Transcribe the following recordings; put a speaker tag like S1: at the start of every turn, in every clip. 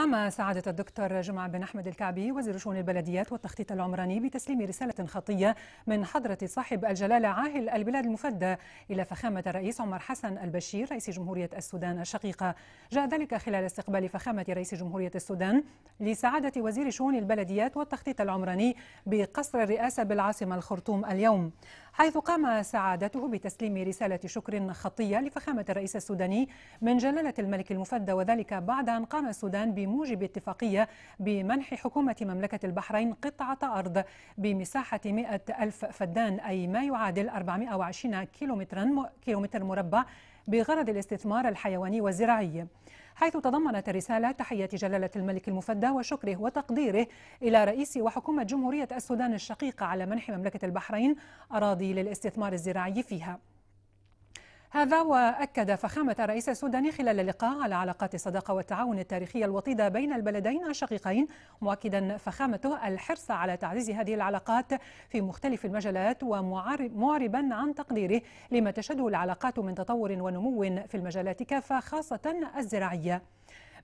S1: قام سعادة الدكتور جمعة بن أحمد الكعبي وزير شؤون البلديات والتخطيط العمراني بتسليم رسالة خطية من حضرة صاحب الجلالة عاهل البلاد المفدى إلى فخامة الرئيس عمر حسن البشير رئيس جمهورية السودان الشقيقة جاء ذلك خلال استقبال فخامة رئيس جمهورية السودان لسعادة وزير شؤون البلديات والتخطيط العمراني بقصر الرئاسة بالعاصمة الخرطوم اليوم حيث قام سعادته بتسليم رسالة شكر خطية لفخامة الرئيس السوداني من جلالة الملك المفدى وذلك بعد أن قام السودان بموجب اتفاقية بمنح حكومة مملكة البحرين قطعة أرض بمساحة 100 ألف فدان أي ما يعادل 420 كيلومترا كيلومتر مربع بغرض الاستثمار الحيواني والزراعي حيث تضمنت الرسالة تحية جلالة الملك المفدى وشكره وتقديره إلى رئيس وحكومة جمهورية السودان الشقيقة على منح مملكة البحرين أراضي للاستثمار الزراعي فيها هذا وأكد فخامة الرئيس السوداني خلال اللقاء على علاقات الصداقة والتعاون التاريخية الوطيدة بين البلدين الشقيقين مؤكدا فخامته الحرص على تعزيز هذه العلاقات في مختلف المجالات ومعربا عن تقديره لما تشهده العلاقات من تطور ونمو في المجالات كافة خاصة الزراعية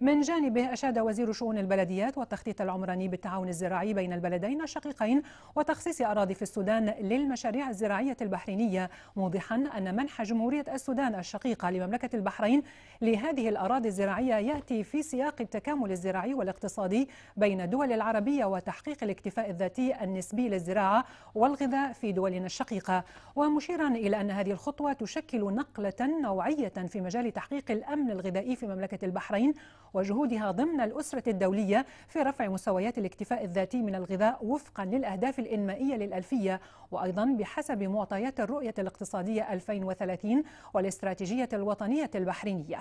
S1: من جانبه أشاد وزير شؤون البلديات والتخطيط العمراني بالتعاون الزراعي بين البلدين الشقيقين وتخصيص أراضي في السودان للمشاريع الزراعية البحرينية موضحا أن منح جمهورية السودان الشقيقة لمملكة البحرين لهذه الأراضي الزراعية يأتي في سياق التكامل الزراعي والاقتصادي بين الدول العربية وتحقيق الاكتفاء الذاتي النسبي للزراعة والغذاء في دولنا الشقيقة ومشيرا إلى أن هذه الخطوة تشكل نقلة نوعية في مجال تحقيق الأمن الغذائي في مملكة البحرين وجهودها ضمن الأسرة الدولية في رفع مستويات الاكتفاء الذاتي من الغذاء وفقا للأهداف الإنمائية للألفية وأيضا بحسب معطيات الرؤية الاقتصادية 2030 والاستراتيجية الوطنية البحرينية